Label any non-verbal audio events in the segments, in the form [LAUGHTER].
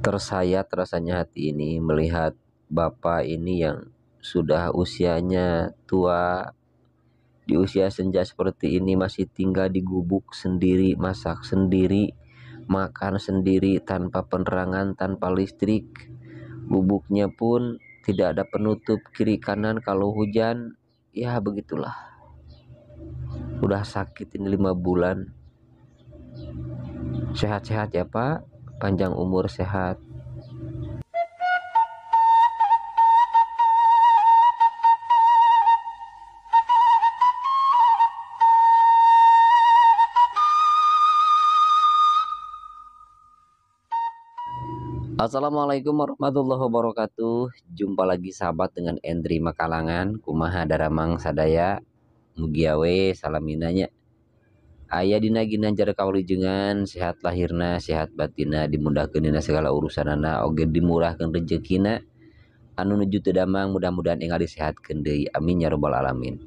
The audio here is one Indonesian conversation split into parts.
Tersayat rasanya hati ini melihat bapak ini yang sudah usianya tua di usia senja seperti ini masih tinggal di gubuk sendiri, masak sendiri, makan sendiri tanpa penerangan, tanpa listrik. Gubuknya pun tidak ada penutup kiri kanan kalau hujan. Ya begitulah. Udah sakit ini lima bulan. Sehat-sehat ya Pak panjang umur sehat. Assalamualaikum warahmatullahi wabarakatuh Jumpa lagi sahabat dengan Endri Makalangan Kumaha Daramang Sadaya Mugiawe Salaminanya Ayah dina ginanjar jengan sehat lahirna sehat batina dimudahkan dina segala urusan anak oge dimurahkan rezekina anu nuju tedamang mudah-mudahan ingat disehatkan deui amin ya robbal alamin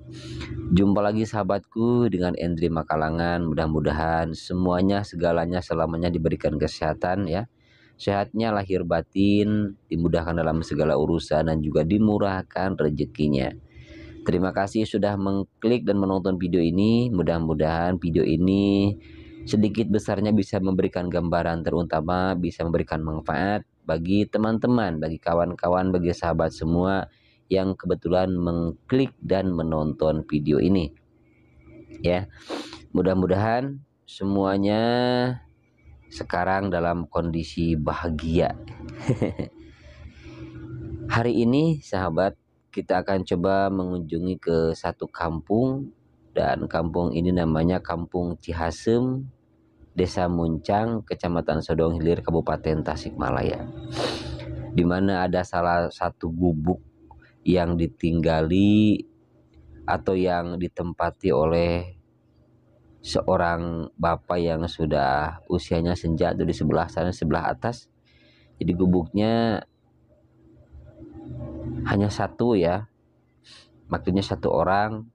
jumpa lagi sahabatku dengan Endri Makalangan mudah-mudahan semuanya segalanya selamanya diberikan kesehatan ya sehatnya lahir batin dimudahkan dalam segala urusan dan juga dimurahkan rezekinya Terima kasih sudah mengklik dan menonton video ini. Mudah-mudahan video ini sedikit besarnya bisa memberikan gambaran terutama bisa memberikan manfaat bagi teman-teman, bagi kawan-kawan, bagi sahabat semua yang kebetulan mengklik dan menonton video ini. Ya. Mudah-mudahan semuanya sekarang dalam kondisi bahagia. [LAUGHS] Hari ini sahabat kita akan coba mengunjungi ke satu kampung dan kampung ini namanya Kampung Cihasem, Desa Muncang, Kecamatan Sodong Hilir, Kabupaten Tasikmalaya. Di mana ada salah satu gubuk yang ditinggali atau yang ditempati oleh seorang bapak yang sudah usianya senja itu di sebelah sana sebelah atas. Jadi gubuknya hanya satu ya maksudnya satu orang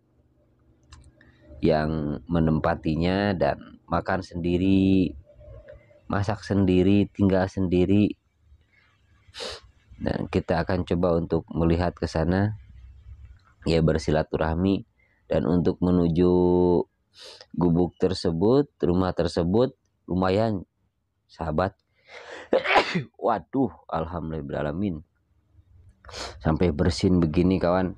yang menempatinya dan makan sendiri masak sendiri tinggal sendiri dan kita akan coba untuk melihat ke sana ya bersilaturahmi dan untuk menuju gubuk tersebut rumah tersebut lumayan sahabat [COUGHS] waduh alhamdulillah alamin sampai bersin begini kawan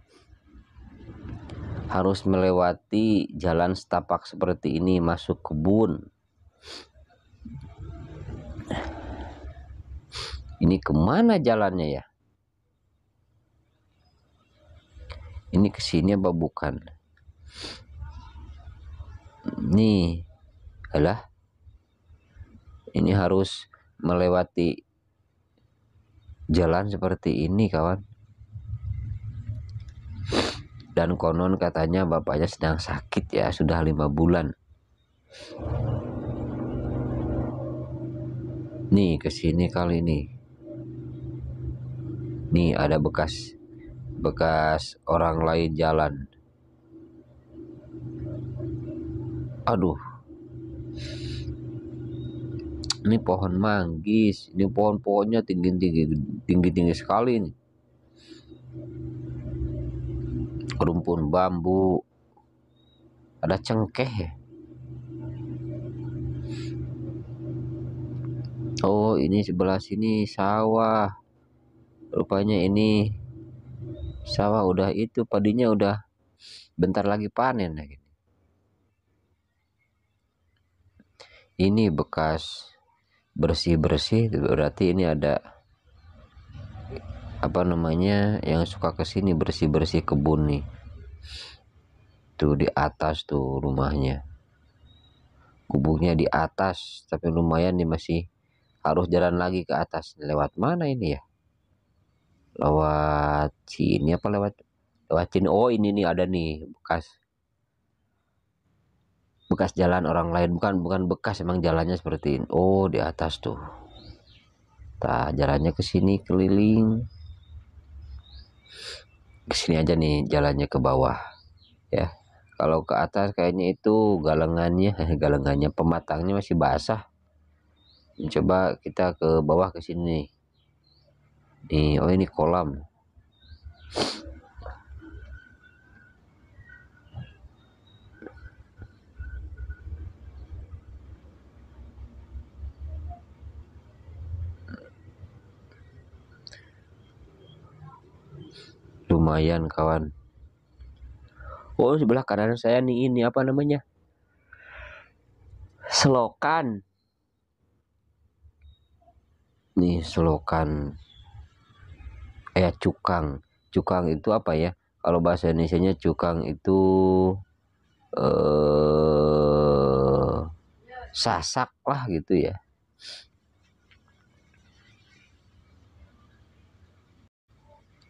harus melewati jalan setapak seperti ini masuk kebun ini kemana jalannya ya ini kesini apa bukan nih alah ini harus melewati jalan seperti ini kawan dan konon katanya bapaknya sedang sakit ya sudah lima bulan nih ke sini kali ini nih ada bekas bekas orang lain jalan aduh ini pohon manggis ini pohon-pohonnya tinggi-tinggi tinggi-tinggi sekali nih rumpun bambu ada cengkeh ya. oh ini sebelah sini sawah rupanya ini sawah udah itu padinya udah bentar lagi panen ini bekas bersih-bersih gitu. berarti ini ada apa namanya yang suka kesini bersih-bersih kebun nih tuh di atas tuh rumahnya kuburnya di atas tapi lumayan nih masih harus jalan lagi ke atas lewat mana ini ya lewat sini apa lewat lewat sini oh ini nih ada nih bekas bekas jalan orang lain bukan bukan bekas emang jalannya seperti ini oh di atas tuh tak jalannya ke sini keliling ke sini aja nih jalannya ke bawah ya kalau ke atas kayaknya itu galengannya [LAUGHS] galengannya pematangnya masih basah coba kita ke bawah ke sini nih oh ini kolam lumayan kawan oh sebelah kanan saya nih ini apa namanya selokan nih selokan eh cukang cukang itu apa ya kalau bahasa Indonesia nya cukang itu eh sasak lah gitu ya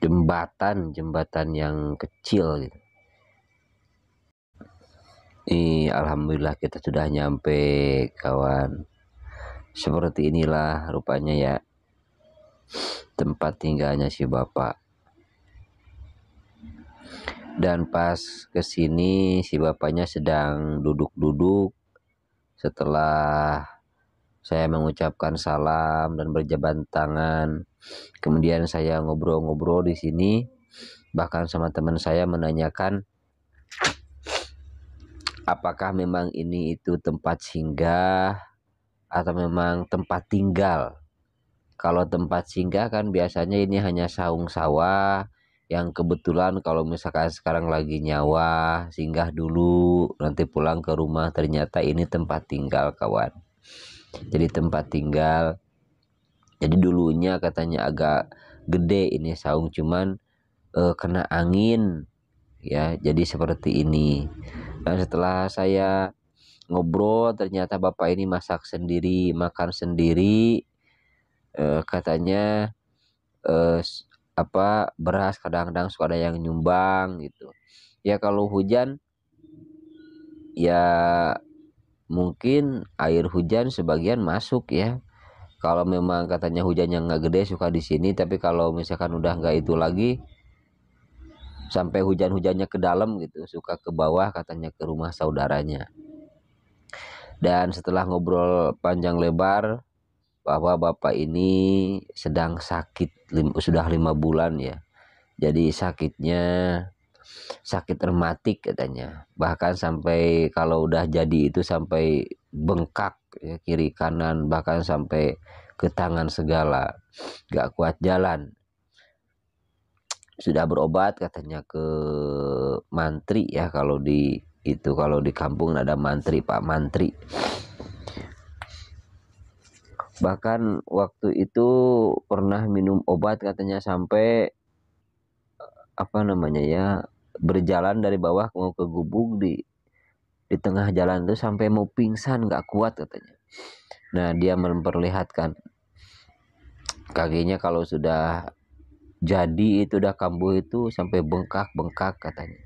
jembatan jembatan yang kecil Ini gitu. alhamdulillah kita sudah nyampe kawan. Seperti inilah rupanya ya tempat tinggalnya si bapak. Dan pas kesini si bapaknya sedang duduk-duduk setelah saya mengucapkan salam dan berjabat tangan. Kemudian saya ngobrol-ngobrol di sini, bahkan sama teman saya menanyakan apakah memang ini itu tempat singgah atau memang tempat tinggal. Kalau tempat singgah kan biasanya ini hanya saung sawah, yang kebetulan kalau misalkan sekarang lagi nyawa singgah dulu nanti pulang ke rumah ternyata ini tempat tinggal kawan jadi tempat tinggal jadi dulunya katanya agak gede ini saung cuman eh, kena angin ya jadi seperti ini dan setelah saya ngobrol ternyata bapak ini masak sendiri makan sendiri eh, katanya eh, apa beras kadang-kadang suka ada yang nyumbang gitu ya kalau hujan ya mungkin air hujan sebagian masuk ya kalau memang katanya hujannya nggak gede suka di sini tapi kalau misalkan udah nggak itu lagi sampai hujan-hujannya ke dalam gitu suka ke bawah katanya ke rumah saudaranya dan setelah ngobrol panjang lebar bahwa bapak ini sedang sakit sudah lima bulan ya jadi sakitnya sakit rematik katanya bahkan sampai kalau udah jadi itu sampai bengkak ya, kiri kanan bahkan sampai ke tangan segala gak kuat jalan sudah berobat katanya ke mantri ya kalau di itu kalau di kampung ada mantri pak mantri bahkan waktu itu pernah minum obat katanya sampai apa namanya ya berjalan dari bawah mau ke gubuk di di tengah jalan tuh sampai mau pingsan nggak kuat katanya nah dia memperlihatkan kakinya kalau sudah jadi itu udah kambuh itu sampai bengkak bengkak katanya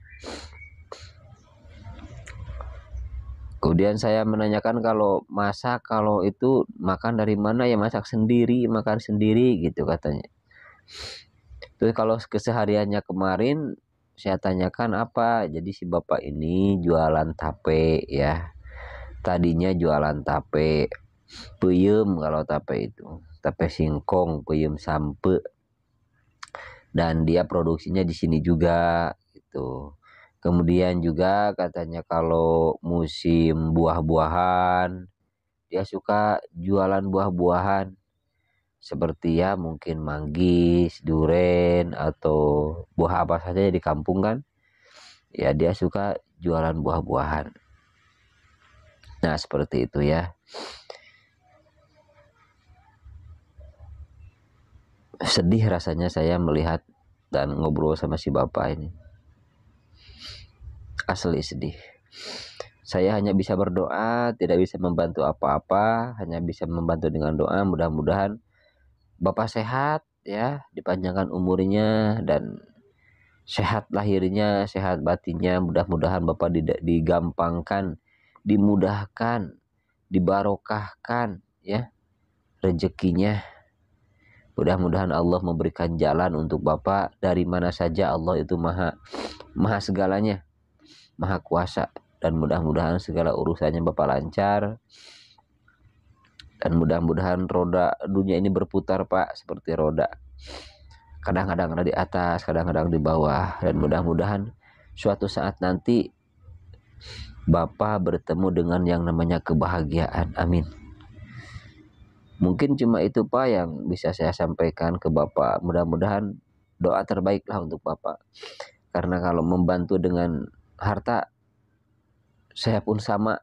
Kemudian saya menanyakan kalau masak kalau itu makan dari mana ya masak sendiri makan sendiri gitu katanya. Terus kalau kesehariannya kemarin saya tanyakan apa jadi si bapak ini jualan tape ya tadinya jualan tape peyem kalau tape itu tape singkong peyem sampe dan dia produksinya di sini juga itu. kemudian juga katanya kalau musim buah-buahan dia suka jualan buah-buahan seperti ya mungkin manggis, duren atau buah apa saja di kampung kan. Ya dia suka jualan buah-buahan. Nah, seperti itu ya. Sedih rasanya saya melihat dan ngobrol sama si bapak ini. Asli sedih. Saya hanya bisa berdoa, tidak bisa membantu apa-apa, hanya bisa membantu dengan doa. Mudah-mudahan Bapak sehat ya, dipanjangkan umurnya dan sehat lahirnya, sehat batinnya. Mudah-mudahan Bapak digampangkan, dimudahkan, dibarokahkan ya rezekinya. Mudah-mudahan Allah memberikan jalan untuk Bapak dari mana saja Allah itu maha maha segalanya, maha kuasa dan mudah-mudahan segala urusannya Bapak lancar dan mudah-mudahan roda dunia ini berputar Pak seperti roda kadang-kadang ada di atas kadang-kadang di bawah dan mudah-mudahan suatu saat nanti Bapak bertemu dengan yang namanya kebahagiaan amin mungkin cuma itu Pak yang bisa saya sampaikan ke Bapak mudah-mudahan doa terbaiklah untuk Bapak karena kalau membantu dengan harta saya pun sama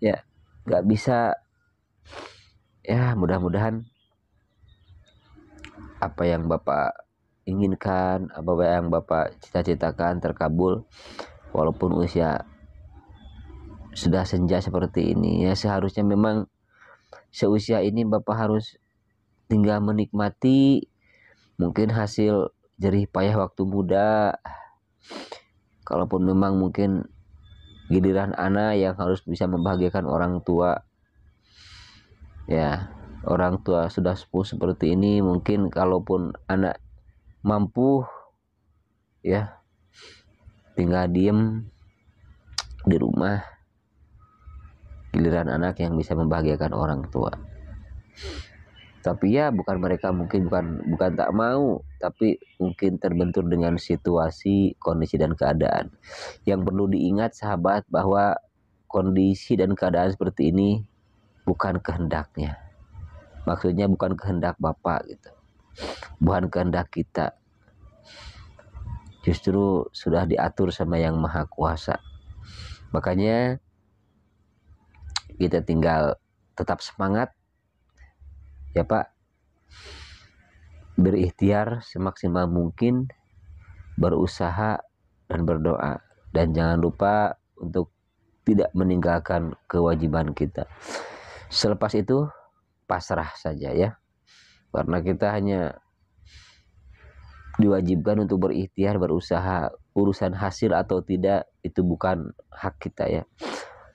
ya nggak bisa ya mudah-mudahan apa yang Bapak inginkan, apa yang Bapak cita-citakan terkabul walaupun usia sudah senja seperti ini. Ya seharusnya memang seusia ini Bapak harus tinggal menikmati mungkin hasil jerih payah waktu muda. Kalaupun memang mungkin giliran anak yang harus bisa membahagiakan orang tua ya orang tua sudah sepuh seperti ini mungkin kalaupun anak mampu ya tinggal diem di rumah giliran anak yang bisa membahagiakan orang tua tapi ya bukan mereka mungkin bukan bukan tak mau tapi mungkin terbentur dengan situasi kondisi dan keadaan yang perlu diingat sahabat bahwa kondisi dan keadaan seperti ini bukan kehendaknya maksudnya bukan kehendak Bapak gitu bukan kehendak kita justru sudah diatur sama yang maha kuasa makanya kita tinggal tetap semangat ya Pak berikhtiar semaksimal mungkin berusaha dan berdoa dan jangan lupa untuk tidak meninggalkan kewajiban kita Selepas itu pasrah saja ya. Karena kita hanya diwajibkan untuk berikhtiar, berusaha. Urusan hasil atau tidak itu bukan hak kita ya.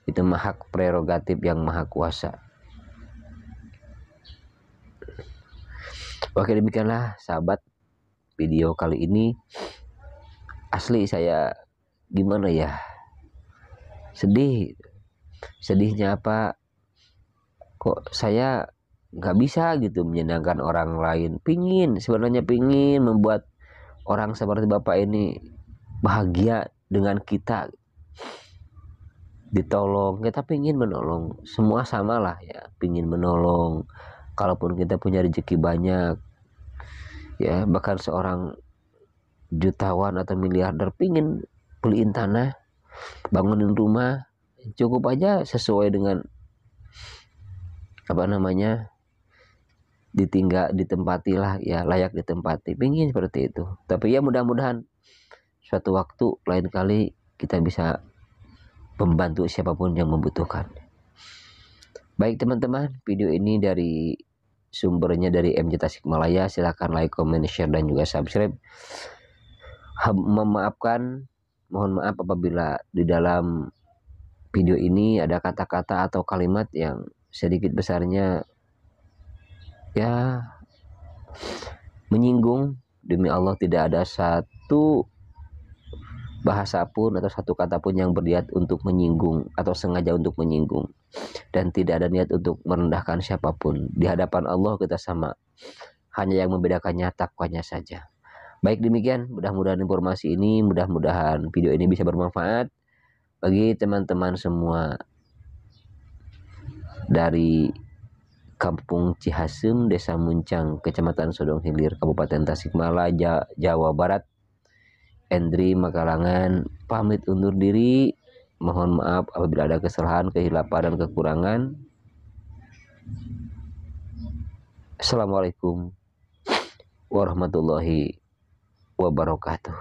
Itu mah hak prerogatif yang maha kuasa. Oke demikianlah sahabat video kali ini asli saya gimana ya sedih sedihnya apa kok saya nggak bisa gitu menyenangkan orang lain pingin sebenarnya pingin membuat orang seperti bapak ini bahagia dengan kita ditolong kita pingin menolong semua samalah ya pingin menolong kalaupun kita punya rezeki banyak ya bahkan seorang jutawan atau miliarder pingin beliin tanah bangunin rumah cukup aja sesuai dengan apa namanya ditinggal ditempati lah ya layak ditempati pingin seperti itu tapi ya mudah-mudahan suatu waktu lain kali kita bisa membantu siapapun yang membutuhkan baik teman-teman video ini dari sumbernya dari MJ malaya silahkan like comment share dan juga subscribe memaafkan mohon maaf apabila di dalam video ini ada kata-kata atau kalimat yang sedikit besarnya ya menyinggung demi Allah tidak ada satu bahasa pun atau satu kata pun yang berniat untuk menyinggung atau sengaja untuk menyinggung dan tidak ada niat untuk merendahkan siapapun di hadapan Allah kita sama hanya yang membedakannya takwanya saja baik demikian mudah-mudahan informasi ini mudah-mudahan video ini bisa bermanfaat bagi teman-teman semua dari Kampung Cihasem, Desa Muncang, Kecamatan Sodong Hilir, Kabupaten Tasikmalaya, Jawa Barat. Endri Makalangan pamit undur diri. Mohon maaf apabila ada kesalahan, kehilapan, dan kekurangan. Assalamualaikum warahmatullahi wabarakatuh.